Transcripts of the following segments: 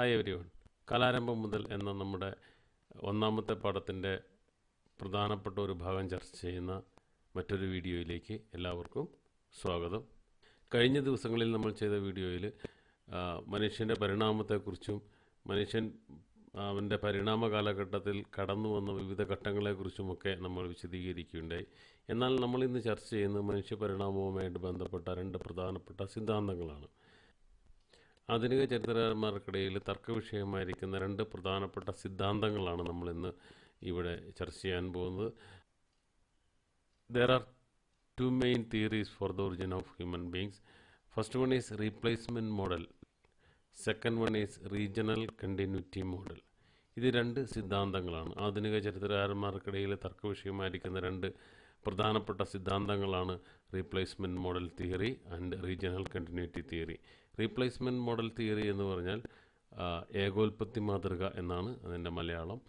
Hi every one കലാരംഭം മുതൽ എന്ന നമ്മുടെ ഒന്നാമത്തെ പാഠത്തിൻ്റെ പ്രധാനപ്പെട്ട ഒരു ഭാഗം ചർച്ച ചെയ്യുന്ന മറ്റൊരു വീഡിയോയിലേക്ക് എല്ലാവർക്കും സ്വാഗതം കഴിഞ്ഞ ദിവസങ്ങളിൽ നമ്മൾ ചെയ്ത വീഡിയോയിൽ മനുഷ്യൻ്റെ പരിണാമത്തെക്കുറിച്ചും മനുഷ്യൻ അവൻ്റെ പരിണാമ കാലഘട്ടത്തിൽ കടന്നു വന്ന വിവിധ ഘട്ടങ്ങളെക്കുറിച്ചുമൊക്കെ നമ്മൾ വിശദീകരിക്കുകയുണ്ടായി എന്നാൽ നമ്മൾ ഇന്ന് ചർച്ച ചെയ്യുന്നത് മനുഷ്യ പരിണാമവുമായിട്ട് ബന്ധപ്പെട്ട രണ്ട് പ്രധാനപ്പെട്ട സിദ്ധാന്തങ്ങളാണ് ആധുനിക ചരിത്രകാരന്മാർക്കിടയിൽ തർക്കവിഷയമായിരിക്കുന്ന രണ്ട് പ്രധാനപ്പെട്ട സിദ്ധാന്തങ്ങളാണ് നമ്മൾ ഇന്ന് ഇവിടെ ചർച്ച ചെയ്യാൻ പോകുന്നത് there are two main theories for the origin of human beings first one is replacement model second one is regional continuity model ഇത് രണ്ട് സിദ്ധാന്തങ്ങളാണ് ആധുനിക ചരിത്രകാരന്മാർക്കിടയിൽ തർക്കവിഷയമായിരിക്കുന്ന രണ്ട് പ്രധാനപ്പെട്ട സിദ്ധാന്തങ്ങളാണ് replacement model theory and regional continuity theory replacement model theory എന്ന് പറഞ്ഞാൽ ഏകോൽപത്തി മാതൃക എന്നാണ് അതിൻ്റെ Malayalam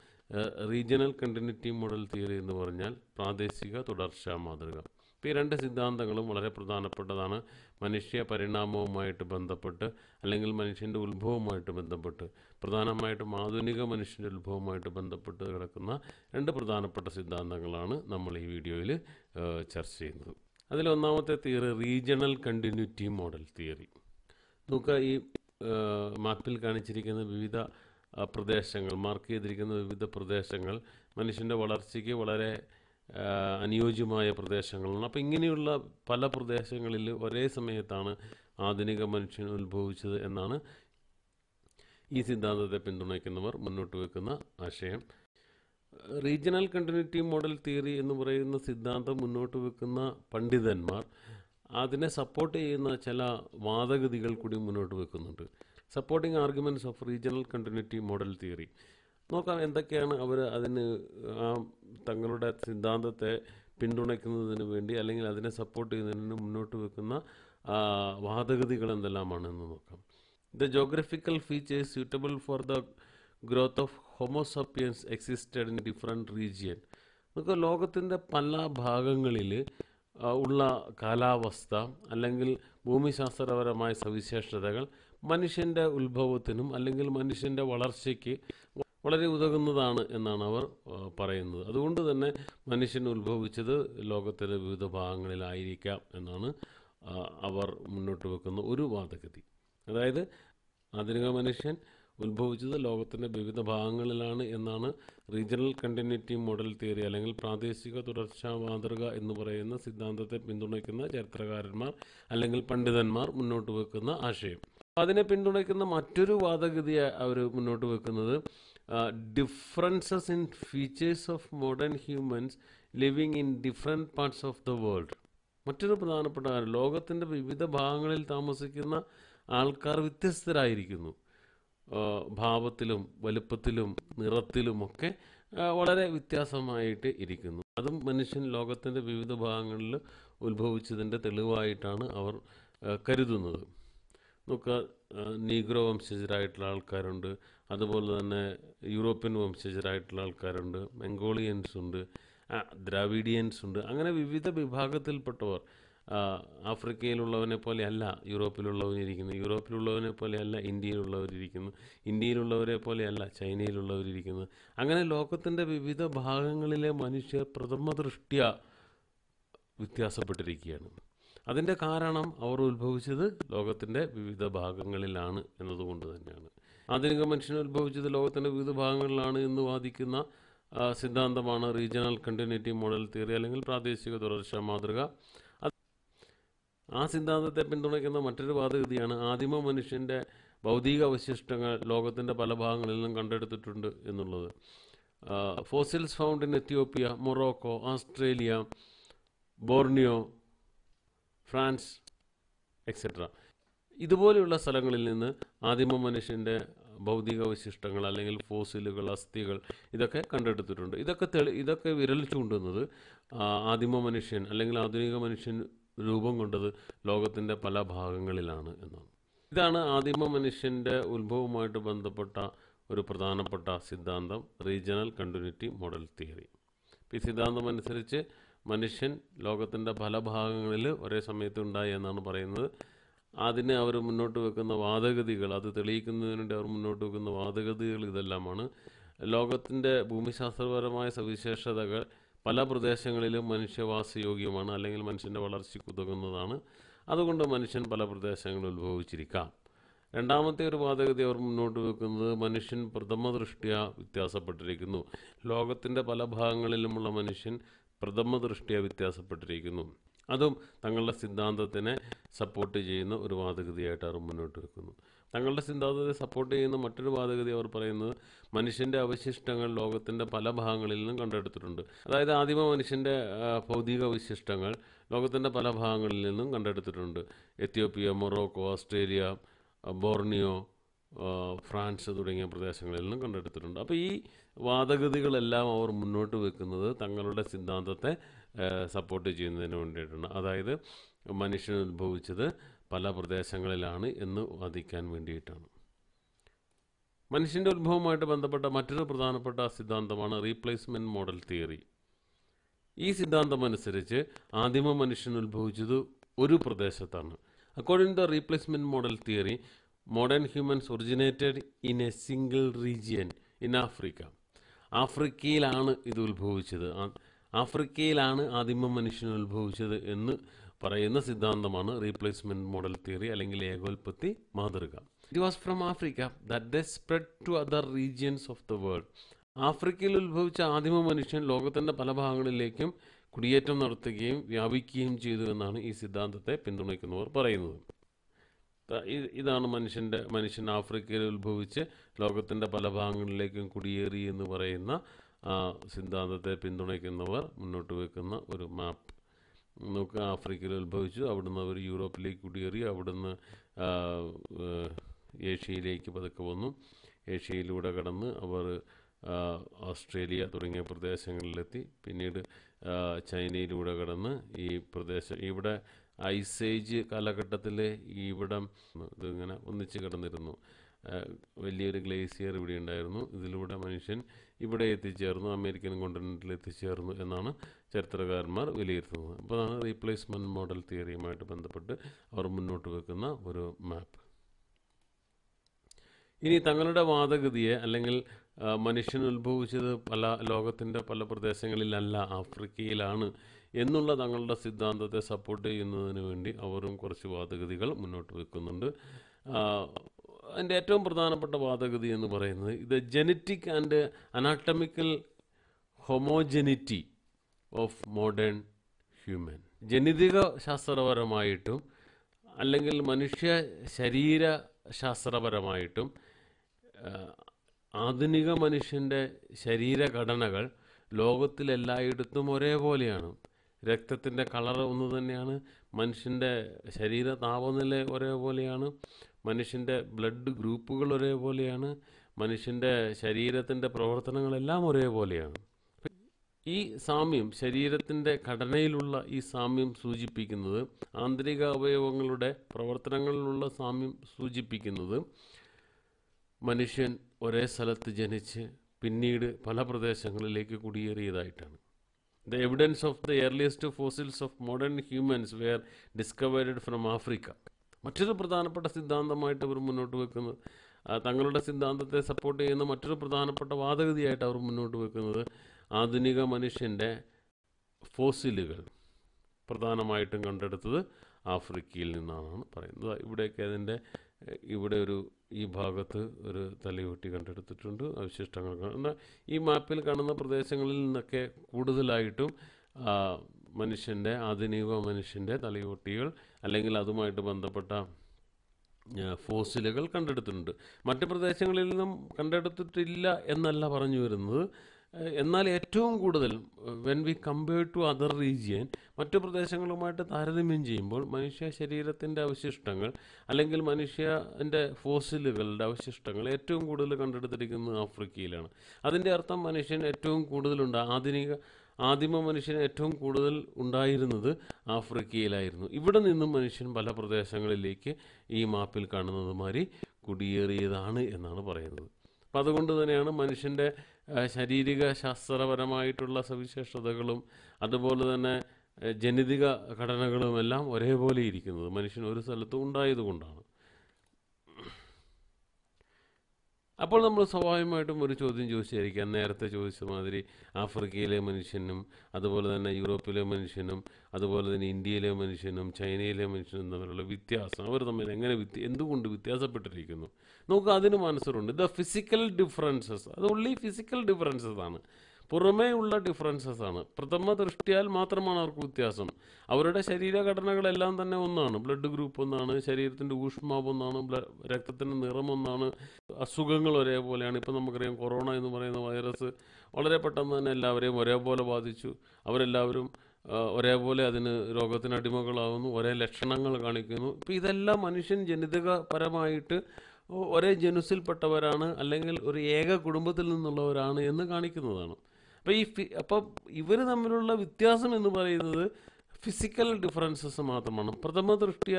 regional continuity model theory എന്ന് പറഞ്ഞാൽ പ്രാദേശിക തുടർച്ചാ മാതൃക ഇപ്പോൾ ഈ രണ്ട് സിദ്ധാന്തങ്ങളും വളരെ പ്രധാനപ്പെട്ടതാണ് മനുഷ്യ പരിണാമവുമായിട്ട് ബന്ധപ്പെട്ട് അല്ലെങ്കിൽ മനുഷ്യൻ്റെ ഉത്ഭവവുമായിട്ട് ബന്ധപ്പെട്ട് പ്രധാനമായിട്ടും ആധുനിക മനുഷ്യൻ്റെ ഉത്ഭവവുമായിട്ട് ബന്ധപ്പെട്ട് കിടക്കുന്ന രണ്ട് പ്രധാനപ്പെട്ട സിദ്ധാന്തങ്ങളാണ് നമ്മൾ ഈ വീഡിയോയിൽ ചർച്ച ചെയ്യുന്നത് അതിലൊന്നാമത്തെ theory regional continuity model theory നോക്കുക ഈ മാപ്പിൽ കാണിച്ചിരിക്കുന്ന വിവിധ പ്രദേശങ്ങൾ മാർക്ക് ചെയ്തിരിക്കുന്ന വിവിധ പ്രദേശങ്ങൾ മനുഷ്യൻ്റെ വളർച്ചയ്ക്ക് വളരെ അനുയോജ്യമായ പ്രദേശങ്ങളാണ് അപ്പോൾ ഇങ്ങനെയുള്ള പല പ്രദേശങ്ങളിൽ ഒരേ സമയത്താണ് ആധുനിക മനുഷ്യൻ ഉത്ഭവിച്ചത് എന്നാണ് ഈ സിദ്ധാന്തത്തെ പിന്തുണയ്ക്കുന്നവർ മുന്നോട്ട് വെക്കുന്ന ആശയം റീജിയണൽ കണ്ടിന്യൂറ്റി മോഡൽ തിയറി എന്ന് പറയുന്ന സിദ്ധാന്തം മുന്നോട്ട് വെക്കുന്ന പണ്ഡിതന്മാർ അതിനെ സപ്പോർട്ട് ചെയ്യുന്ന ചില വാദഗതികൾ കൂടി മുന്നോട്ട് വെക്കുന്നുണ്ട് supporting arguments of regional continuity model theory നോക്കാം എന്തൊക്കെയാണ് അവർ അതിന് ആ തങ്ങളുടെ സിദ്ധാന്തത്തെ പിന്തുണയ്ക്കുന്നതിന് വേണ്ടി അല്ലെങ്കിൽ അതിനെ സപ്പോർട്ട് ചെയ്യുന്നതിന് മുന്നോട്ട് വെക്കുന്ന വാദഗതികൾ എന്തെല്ലാമാണ് എന്ന് നോക്കാം the geographical features suitable for the growth of homo sapiens existed in different region നമുക്ക് ലോകത്തിൻ്റെ പല ഭാഗങ്ങളിൽ ഉള്ള കാലാവസ്ഥ അല്ലെങ്കിൽ ഭൂമിശാസ്ത്രപരമായ സവിശേഷതകൾ മനുഷ്യൻ്റെ ഉത്ഭവത്തിനും അല്ലെങ്കിൽ മനുഷ്യൻ്റെ വളർച്ചയ്ക്ക് വളരെ ഉതകുന്നതാണ് എന്നാണ് അവർ പറയുന്നത് അതുകൊണ്ട് തന്നെ മനുഷ്യൻ ഉത്ഭവിച്ചത് ലോകത്തിലെ വിവിധ ഭാഗങ്ങളിലായിരിക്കാം എന്നാണ് അവർ മുന്നോട്ട് വെക്കുന്ന ഒരു വാദഗതി അതായത് ആധുനിക മനുഷ്യൻ ഉത്ഭവിച്ചത് ലോകത്തിൻ്റെ വിവിധ ഭാഗങ്ങളിലാണ് എന്നാണ് റീജിയണൽ കണ്ടിന്യൂറ്റി മോഡൽ തിയറി അല്ലെങ്കിൽ പ്രാദേശിക തുടർച്ചാ മാതൃക എന്ന് പറയുന്ന സിദ്ധാന്തത്തെ പിന്തുണയ്ക്കുന്ന ചരിത്രകാരന്മാർ അല്ലെങ്കിൽ പണ്ഡിതന്മാർ മുന്നോട്ട് വെക്കുന്ന ആശയം അതിനെ പിന്തുണയ്ക്കുന്ന മറ്റൊരു വാദഗതിയെ അവർ മുന്നോട്ട് വെക്കുന്നത് Uh, differences in features of modern humans living in different parts of the world മറ്റൊരു പ്രധാനപ്പെട്ട കാര്യം ലോകത്തിൻ്റെ വിവിധ ഭാഗങ്ങളിൽ താമസിക്കുന്ന ആൾക്കാർ വ്യത്യസ്തരായിരിക്കുന്നു ഭാവത്തിലും വലുപ്പത്തിലും നിറത്തിലും ഒക്കെ വളരെ വ്യത്യാസമായിട്ട് ഇരിക്കുന്നു അതും മനുഷ്യൻ ലോകത്തിൻ്റെ വിവിധ ഭാഗങ്ങളിൽ ഉത്ഭവിച്ചതിൻ്റെ തെളിവായിട്ടാണ് അവർ കരുതുന്നത് നോക്കുക നീഗ്രോ വംശജരായിട്ടുള്ള ആൾക്കാരുണ്ട് അതുപോലെ തന്നെ യൂറോപ്യൻ വംശജരായിട്ടുള്ള ആൾക്കാരുണ്ട് മംഗോളിയൻസ് ഉണ്ട് ദ്രാവിഡിയൻസ് ഉണ്ട് അങ്ങനെ വിവിധ വിഭാഗത്തിൽപ്പെട്ടവർ ആഫ്രിക്കയിലുള്ളവനെ പോലെ അല്ല യൂറോപ്പിലുള്ളവരിരിക്കുന്നു യൂറോപ്പിലുള്ളവനെ പോലെ അല്ല ഇന്ത്യയിലുള്ളവരിരിക്കുന്നു ഇന്ത്യയിലുള്ളവരെ പോലെ അല്ല ചൈനയിലുള്ളവരിരിക്കുന്നു അങ്ങനെ ലോകത്തിൻ്റെ വിവിധ ഭാഗങ്ങളിലെ മനുഷ്യർ പ്രഥമ ദൃഷ്ട്യ വ്യത്യാസപ്പെട്ടിരിക്കുകയാണ് അതിൻ്റെ കാരണം അവർ ഉത്ഭവിച്ചത് ലോകത്തിൻ്റെ വിവിധ ഭാഗങ്ങളിലാണ് എന്നതുകൊണ്ട് തന്നെയാണ് ആധുനിക മനുഷ്യൻ ഉത്ഭവിച്ചത് ലോകത്തിൻ്റെ വിവിധ ഭാഗങ്ങളിലാണ് എന്ന് വാദിക്കുന്ന സിദ്ധാന്തമാണ് റീജിയണൽ കണ്ടിന്യൂറ്റി മോഡൽ തിയറി അല്ലെങ്കിൽ പ്രാദേശിക തുടർച്ച മാതൃക ആ സിദ്ധാന്തത്തെ പിന്തുണയ്ക്കുന്ന മറ്റൊരു വാദഗതിയാണ് ആദിമ മനുഷ്യൻ്റെ ഭൗതിക അവശിഷ്ടങ്ങൾ ലോകത്തിൻ്റെ പല ഭാഗങ്ങളിൽ നിന്നും കണ്ടെടുത്തിട്ടുണ്ട് എന്നുള്ളത് fossils found in Ethiopia Morocco Australia Borneo France etcetera ഇതുപോലെയുള്ള സ്ഥലങ്ങളിൽ നിന്ന് ആദിമ മനുഷ്യൻ്റെ ഭൗതിക അവശിഷ്ടങ്ങൾ അല്ലെങ്കിൽ ഫോസിലുകൾ അസ്ഥികൾ ഇതൊക്കെ കണ്ടെടുത്തിട്ടുണ്ട് ഇതൊക്കെ തെളി ഇതൊക്കെ വിരലിച്ചു കൊണ്ടുവന്നത് ആദിമ മനുഷ്യൻ അല്ലെങ്കിൽ ആധുനിക മനുഷ്യൻ രൂപം കൊണ്ടത് ലോകത്തിൻ്റെ പല ഭാഗങ്ങളിലാണ് എന്നാണ് ഇതാണ് ആദിമ മനുഷ്യൻ്റെ ഉത്ഭവവുമായിട്ട് ബന്ധപ്പെട്ട ഒരു പ്രധാനപ്പെട്ട സിദ്ധാന്തം റീജിയണൽ കണ്ടിന്യൂറ്റി മോഡൽ തിയറി ഈ സിദ്ധാന്തം അനുസരിച്ച് മനുഷ്യൻ ലോകത്തിൻ്റെ പല ഭാഗങ്ങളിൽ ഒരേ സമയത്ത് ഉണ്ടായി എന്നാണ് പറയുന്നത് അതിനെ അവർ മുന്നോട്ട് വെക്കുന്ന വാദഗതികൾ അത് തെളിയിക്കുന്നതിന് വേണ്ടി അവർ മുന്നോട്ട് വെക്കുന്ന വാദഗതികൾ ഇതെല്ലാമാണ് ലോകത്തിൻ്റെ ഭൂമിശാസ്ത്രപരമായ സവിശേഷതകൾ പല പ്രദേശങ്ങളിലും മനുഷ്യവാസയോഗ്യമാണ് അല്ലെങ്കിൽ മനുഷ്യൻ്റെ വളർച്ചയ്ക്ക് അതുകൊണ്ട് മനുഷ്യൻ പല പ്രദേശങ്ങളിൽ ഉത്ഭവിച്ചിരിക്കാം രണ്ടാമത്തെ ഒരു വാദഗതി അവർ മുന്നോട്ട് വെക്കുന്നത് മനുഷ്യൻ പ്രഥമ ദൃഷ്ടിയ വ്യത്യാസപ്പെട്ടിരിക്കുന്നു ലോകത്തിൻ്റെ പല ഭാഗങ്ങളിലുമുള്ള മനുഷ്യൻ ദൃഷ്ടിയാ വ്യത്യാസപ്പെട്ടിരിക്കുന്നു അതും തങ്ങളുടെ സിദ്ധാന്തത്തിനെ സപ്പോർട്ട് ചെയ്യുന്ന ഒരു വാദഗതിയായിട്ട് അവർ മുന്നോട്ട് വെക്കുന്നു തങ്ങളുടെ സിദ്ധാന്തത്തെ സപ്പോർട്ട് ചെയ്യുന്ന മറ്റൊരു വാദഗതി അവർ പറയുന്നത് മനുഷ്യൻ്റെ അവശിഷ്ടങ്ങൾ ലോകത്തിൻ്റെ പല ഭാഗങ്ങളിൽ നിന്നും കണ്ടെടുത്തിട്ടുണ്ട് അതായത് ആദിമ മനുഷ്യൻ്റെ ഭൗതിക അവശിഷ്ടങ്ങൾ ലോകത്തിൻ്റെ പല ഭാഗങ്ങളിൽ നിന്നും കണ്ടെടുത്തിട്ടുണ്ട് Ethiopia Morocco Australia Borneo France തുടങ്ങിയ പ്രദേശങ്ങളിൽ നിന്നും കണ്ടെടുത്തിട്ടുണ്ട് അപ്പോൾ ഈ വാദഗതികളെല്ലാം അവർ മുന്നോട്ട് വെക്കുന്നത് തങ്ങളുടെ സിദ്ധാന്തത്തെ സപ്പോർട്ട് ചെയ്യുന്നതിന് വേണ്ടിയിട്ടാണ് അതായത് മനുഷ്യൻ ഉത്ഭവിച്ചത് പല പ്രദേശങ്ങളിലാണ് എന്ന് വാദിക്കാൻ വേണ്ടിയിട്ടാണ് മനുഷ്യൻ്റെ ഉത്ഭവമായിട്ട് ബന്ധപ്പെട്ട മറ്റൊരു പ്രധാനപ്പെട്ട സിദ്ധാന്തമാണ് റീപ്ലേസ്മെൻറ്റ് മോഡൽ തിയറി ഈ സിദ്ധാന്തം അനുസരിച്ച് ആദിമ മനുഷ്യൻ ഉത്ഭവിച്ചത് ഒരു പ്രദേശത്താണ് according to the replacement model theory modern humans originated in a single region in Africa. ആഫ്രിക്കയിലാണ് ഇത് ഉത്ഭവിച്ചത് ആഫ്രിക്കയിലാണ് ആദിമ മനുഷ്യൻ ഉത്ഭവിച്ചത് എന്ന് പറയുന്ന സിദ്ധാന്തമാണ് റീപ്ലേസ്മെന്റ് മോഡൽ തിയറി അല്ലെങ്കിൽ ഏകോൽപത്തി മാതൃക it was from Africa that the spread to other regions of the world ആഫ്രിക്കയിൽ ഉത്ഭവിച്ച ആദിമ മനുഷ്യൻ ലോകത്തിന്റെ പല ഭാഗങ്ങളിലേക്കും കുടിയേറ്റം നടത്തുകയും വ്യാപിക്കുകയും ചെയ്തു എന്നാണ് ഈ സിദ്ധാന്തത്തെ പിന്തുണയ്ക്കുന്നവർ പറയുന്നത് ഇതാണ് മനുഷ്യൻ്റെ മനുഷ്യൻ ആഫ്രിക്കയിൽ ഉത്ഭവിച്ച് ലോകത്തിൻ്റെ പല ഭാഗങ്ങളിലേക്കും കുടിയേറി എന്ന് പറയുന്ന സിദ്ധാന്തത്തെ പിന്തുണയ്ക്കുന്നവർ മുന്നോട്ട് വെക്കുന്ന ഒരു മാപ്പ് നമുക്ക് ആഫ്രിക്കയിൽ ഉത്ഭവിച്ചു അവിടുന്ന് അവർ യൂറോപ്പിലേക്ക് കുടിയേറി അവിടുന്ന് ഏഷ്യയിലേക്ക് പതുക്കെ വന്നു ഏഷ്യയിലൂടെ കടന്ന് അവർ ഓസ്ട്രേലിയ തുടങ്ങിയ പ്രദേശങ്ങളിലെത്തി പിന്നീട് ചൈനയിലൂടെ കടന്ന് ഈ പ്രദേശം ഇവിടെ ഐസേജ് കാലഘട്ടത്തിൽ ഇവിടം ഇതിങ്ങനെ ഒന്നിച്ച് കിടന്നിരുന്നു വലിയൊരു ഗ്ലേസിയർ ഇവിടെ ഉണ്ടായിരുന്നു ഇതിലൂടെ മനുഷ്യൻ ഇവിടെ എത്തിച്ചേർന്നു അമേരിക്കൻ കോണ്ടിനെൻറ്റിൽ എത്തിച്ചേർന്നു എന്നാണ് ചരിത്രകാരന്മാർ വിലയിരുത്തുന്നത് അപ്പോൾ അതാണ് റീപ്ലേസ്മെൻറ്റ് മോഡൽ തിയറിയുമായിട്ട് ബന്ധപ്പെട്ട് അവർ മുന്നോട്ട് വെക്കുന്ന ഒരു മാപ്പ് ഇനി തങ്ങളുടെ വാദഗതിയെ അല്ലെങ്കിൽ മനുഷ്യൻ ഉത്ഭവിച്ചത് പല ലോകത്തിൻ്റെ പല പ്രദേശങ്ങളിലല്ല ആഫ്രിക്കയിലാണ് എന്നുള്ള തങ്ങളുടെ സിദ്ധാന്തത്തെ സപ്പോർട്ട് ചെയ്യുന്നതിന് വേണ്ടി അവരും കുറച്ച് വാദഗതികൾ മുന്നോട്ട് വെക്കുന്നുണ്ട് അതിൻ്റെ ഏറ്റവും പ്രധാനപ്പെട്ട വാദഗതി എന്ന് പറയുന്നത് ഇത് genetic and anatomical homogeneity of modern human ജനിതിക ശാസ്ത്രപരമായിട്ടും അല്ലെങ്കിൽ മനുഷ്യ ശരീര ശാസ്ത്രപരമായിട്ടും ആധുനിക മനുഷ്യൻ്റെ ശരീരഘടനകൾ ലോകത്തിലെല്ലായിടത്തും ഒരേപോലെയാണ് രക്തത്തിൻ്റെ കളർ ഒന്ന് തന്നെയാണ് മനുഷ്യൻ്റെ ശരീര താപനില ഒരേപോലെയാണ് മനുഷ്യൻ്റെ ബ്ലഡ് ഗ്രൂപ്പുകൾ ഒരേപോലെയാണ് മനുഷ്യൻ്റെ ശരീരത്തിൻ്റെ പ്രവർത്തനങ്ങളെല്ലാം ഒരേപോലെയാണ് ഈ സാമ്യം ശരീരത്തിൻ്റെ ഘടനയിലുള്ള ഈ സാമ്യം സൂചിപ്പിക്കുന്നത് ആന്തരിക അവയവങ്ങളുടെ പ്രവർത്തനങ്ങളിലുള്ള സാമ്യം സൂചിപ്പിക്കുന്നത് മനുഷ്യൻ ഒരേ സ്ഥലത്ത് ജനിച്ച് പിന്നീട് പല പ്രദേശങ്ങളിലേക്ക് കുടിയേറിയതായിട്ടാണ് The evidence of the earliest fossils of modern humans were discovered from Africa. മറ്റൊരു പ്രധാനപ്പെട്ട സിദ്ധാന്തമായിട്ട് അവർ മുന്നോട്ട് വെക്കുന്നത് തങ്ങളുടെ സിദ്ധാന്തത്തെ സപ്പോർട്ട് ചെയ്യുന്ന മറ്റൊരു പ്രധാനപ്പെട്ട വാദഗതിയായിട്ട് അവർ മുന്നോട്ട് വെക്കുന്നത് ആധുനിക മനുഷ്യൻ്റെ ഫോസിലുകൾ പ്രധാനമായിട്ടും കണ്ടെടുത്തത് ആഫ്രിക്കയിൽ നിന്നാണ് പറയുന്നത് ഇവിടെയൊക്കെ അതിൻ്റെ ഇവിടെ ഒരു ഈ ഭാഗത്ത് ഒരു തലയൂട്ടി കണ്ടെടുത്തിട്ടുണ്ട് അവശിഷ്ടങ്ങൾ കാണുന്ന ഈ മാപ്പിൽ കാണുന്ന പ്രദേശങ്ങളിൽ നിന്നൊക്കെ കൂടുതലായിട്ടും മനുഷ്യൻ്റെ ആധുനിക മനുഷ്യൻ്റെ തലയൂട്ടികൾ അല്ലെങ്കിൽ അതുമായിട്ട് ബന്ധപ്പെട്ട ഫോസിലുകൾ കണ്ടെടുത്തിട്ടുണ്ട് മറ്റ് പ്രദേശങ്ങളിൽ നിന്നും കണ്ടെടുത്തിട്ടില്ല എന്നല്ല പറഞ്ഞു വരുന്നത് എന്നാൽ ഏറ്റവും കൂടുതൽ when we compare to other region മറ്റു പ്രദേശങ്ങളുമായിട്ട് താരതമ്യം ചെയ്യുമ്പോൾ മനുഷ്യ ശരീരത്തിൻ്റെ അവശിഷ്ടങ്ങൾ അല്ലെങ്കിൽ മനുഷ്യൻ്റെ ഫോസിലുകളുടെ അവശിഷ്ടങ്ങൾ ഏറ്റവും കൂടുതൽ കണ്ടെടുത്തിരിക്കുന്നത് ആഫ്രിക്കയിലാണ് അതിൻ്റെ അർത്ഥം മനുഷ്യൻ ഏറ്റവും കൂടുതലുണ്ട് ആധുനിക ആദിമ മനുഷ്യൻ ഏറ്റവും കൂടുതൽ ഉണ്ടായിരുന്നത് ആഫ്രിക്കയിലായിരുന്നു ഇവിടെ നിന്നും മനുഷ്യൻ പല പ്രദേശങ്ങളിലേക്ക് ഈ മാപ്പിൽ കാണുന്നത് മാതിരി കുടിയേറിയതാണ് എന്നാണ് പറയുന്നത് അപ്പം അതുകൊണ്ട് തന്നെയാണ് മനുഷ്യൻ്റെ ശാരീരിക ശാസ്ത്രപരമായിട്ടുള്ള സവിശേഷതകളും അതുപോലെ തന്നെ ജനിതക ഘടനകളുമെല്ലാം ഒരേപോലെ ഇരിക്കുന്നത് മനുഷ്യൻ ഒരു സ്ഥലത്തും ഉണ്ടായതുകൊണ്ടാണ് അപ്പോൾ നമ്മൾ സ്വാഭാവികമായിട്ടും ഒരു ചോദ്യം ചോദിച്ചായിരിക്കാം നേരത്തെ ചോദിച്ച മാതിരി ആഫ്രിക്കയിലെ മനുഷ്യനും അതുപോലെ തന്നെ യൂറോപ്പിലെ മനുഷ്യനും അതുപോലെ തന്നെ ഇന്ത്യയിലെ മനുഷ്യനും ചൈനയിലെ മനുഷ്യനും തമ്മിലുള്ള വ്യത്യാസം അവർ തമ്മിൽ എങ്ങനെ എന്തുകൊണ്ട് വ്യത്യാസപ്പെട്ടിരിക്കുന്നു നമുക്ക് അതിന് മനസ്സിലുണ്ട് ദ ഫിസിക്കൽ ഡിഫറൻസസ് അത് ഉള്ളി ഫിസിക്കൽ ഡിഫറൻസസ് ആണ് പുറമേയുള്ള ഡിഫറൻസസ് ആണ് പ്രഥമ ദൃഷ്ടിയാൽ മാത്രമാണ് അവർക്ക് വ്യത്യാസം അവരുടെ ശരീരഘടനകളെല്ലാം തന്നെ ഒന്നാണ് ബ്ലഡ് ഗ്രൂപ്പ് ഒന്നാണ് ശരീരത്തിൻ്റെ ഊഷ്മാവ് ഒന്നാണ് രക്തത്തിൻ്റെ നിറം ഒന്നാണ് അസുഖങ്ങൾ ഒരേപോലെയാണ് ഇപ്പം നമുക്കറിയാം കൊറോണ എന്ന് പറയുന്ന വൈറസ് വളരെ പെട്ടെന്ന് തന്നെ എല്ലാവരെയും ഒരേപോലെ ബാധിച്ചു അവരെല്ലാവരും ഒരേപോലെ അതിന് രോഗത്തിന് അടിമകളാവുന്നു ഒരേ ലക്ഷണങ്ങൾ കാണിക്കുന്നു ഇപ്പം ഇതെല്ലാം മനുഷ്യൻ ജനിതകപരമായിട്ട് ഒരേ ജനുസിൽപ്പെട്ടവരാണ് അല്ലെങ്കിൽ ഒരു ഏക കുടുംബത്തിൽ നിന്നുള്ളവരാണ് എന്ന് കാണിക്കുന്നതാണ് അപ്പോൾ ഈ അപ്പൊ ഇവര് തമ്മിലുള്ള വ്യത്യാസം എന്ന് പറയുന്നത് ഫിസിക്കൽ ഡിഫറൻസസ് മാത്രമാണ് പ്രഥമ ദൃഷ്ടിയ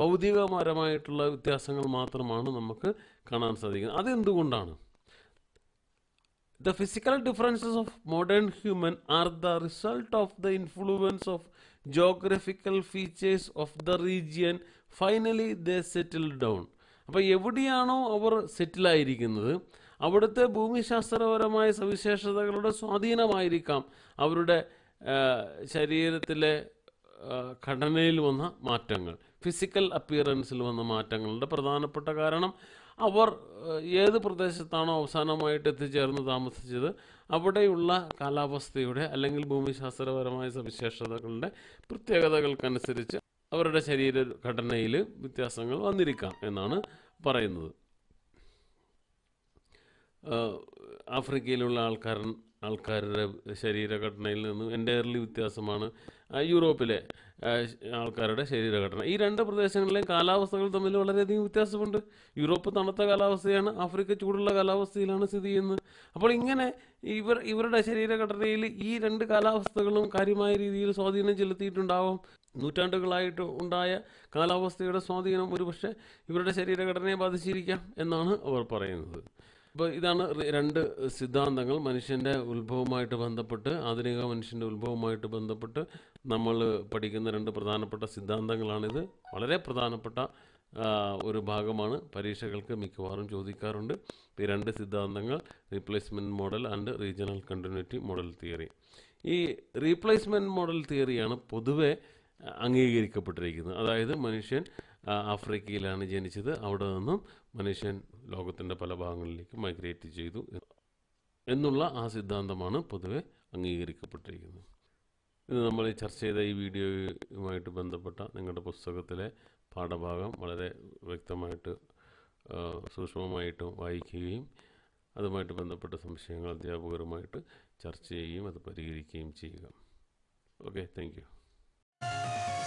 ഭൗതികപരമായിട്ടുള്ള വ്യത്യാസങ്ങൾ മാത്രമാണ് നമുക്ക് കാണാൻ സാധിക്കുന്നത് അതെന്തുകൊണ്ടാണ് the physical differences of modern human are the result of the influence of geographical features of the region finally the settle down അപ്പോൾ എവിടെയാണോ അവർ സെറ്റിലായിരിക്കുന്നത് അവിടുത്തെ ഭൂമിശാസ്ത്രപരമായ സവിശേഷതകളുടെ സ്വാധീനമായിരിക്കാം അവരുടെ ശരീരത്തിലെ ഘടനയിൽ വന്ന മാറ്റങ്ങൾ ഫിസിക്കൽ അപ്പിയറൻസിൽ വന്ന മാറ്റങ്ങളുടെ പ്രധാനപ്പെട്ട കാരണം അവർ ഏത് പ്രദേശത്താണോ അവസാനമായിട്ട് എത്തിച്ചേർന്ന് താമസിച്ചത് അവിടെയുള്ള കാലാവസ്ഥയുടെ അല്ലെങ്കിൽ ഭൂമിശാസ്ത്രപരമായ സവിശേഷതകളുടെ പ്രത്യേകതകൾക്കനുസരിച്ച് അവരുടെ ശരീര ഘടനയിൽ വ്യത്യാസങ്ങൾ വന്നിരിക്കാം എന്നാണ് പറയുന്നത് ആഫ്രിക്കയിലുള്ള ആൾക്കാർ ആൾക്കാരുടെ ശരീരഘടനയിൽ നിന്നും എൻ്റയർലി വ്യത്യാസമാണ് യൂറോപ്പിലെ ആൾക്കാരുടെ ശരീരഘടന ഈ രണ്ട് പ്രദേശങ്ങളിലെയും കാലാവസ്ഥകൾ തമ്മിൽ വളരെയധികം വ്യത്യാസമുണ്ട് യൂറോപ്പ് തണുത്ത കാലാവസ്ഥയാണ് ആഫ്രിക്ക ചൂടുള്ള കാലാവസ്ഥയിലാണ് സ്ഥിതി ചെയ്യുന്നത് അപ്പോൾ ഇങ്ങനെ ഇവർ ഇവരുടെ ശരീരഘടനയിൽ ഈ രണ്ട് കാലാവസ്ഥകളും കാര്യമായ രീതിയിൽ സ്വാധീനം ചെലുത്തിയിട്ടുണ്ടാവും നൂറ്റാണ്ടുകളായിട്ട് ഉണ്ടായ കാലാവസ്ഥയുടെ സ്വാധീനം ഒരുപക്ഷെ ഇവരുടെ ശരീരഘടനയെ ബാധിച്ചിരിക്കാം എന്നാണ് അവർ പറയുന്നത് അപ്പോൾ ഇതാണ് രണ്ട് സിദ്ധാന്തങ്ങൾ മനുഷ്യൻ്റെ ഉത്ഭവമായിട്ട് ബന്ധപ്പെട്ട് ആധുനിക മനുഷ്യൻ്റെ ഉത്ഭവമായിട്ട് ബന്ധപ്പെട്ട് നമ്മൾ പഠിക്കുന്ന രണ്ട് പ്രധാനപ്പെട്ട സിദ്ധാന്തങ്ങളാണിത് വളരെ പ്രധാനപ്പെട്ട ഒരു ഭാഗമാണ് പരീക്ഷകൾക്ക് മിക്കവാറും ചോദിക്കാറുണ്ട് ഈ രണ്ട് സിദ്ധാന്തങ്ങൾ replacement model and regional continuity model theory ഈ റീപ്ലേസ്മെൻറ്റ് മോഡൽ തിയറിയാണ് പൊതുവെ അംഗീകരിക്കപ്പെട്ടിരിക്കുന്നത് അതായത് മനുഷ്യൻ ആഫ്രിക്കയിലാണ് ജനിച്ചത് അവിടെ നിന്നും മനുഷ്യൻ ലോകത്തിൻ്റെ പല ഭാഗങ്ങളിലേക്ക് മൈഗ്രേറ്റ് ചെയ്തു എന്നുള്ള ആ സിദ്ധാന്തമാണ് പൊതുവെ അംഗീകരിക്കപ്പെട്ടിരിക്കുന്നത് ഇത് നമ്മൾ ചർച്ച ചെയ്ത ഈ വീഡിയോയുമായിട്ട് ബന്ധപ്പെട്ട നിങ്ങളുടെ പുസ്തകത്തിലെ പാഠഭാഗം വളരെ വ്യക്തമായിട്ട് സൂക്ഷ്മമായിട്ട് വായിക്കുകയും അതുമായിട്ട് ബന്ധപ്പെട്ട സംശയങ്ങൾ അധ്യാപകരുമായിട്ട് ചർച്ച ചെയ്യുകയും അത് പരിഹരിക്കുകയും ചെയ്യുക ഓക്കെ താങ്ക്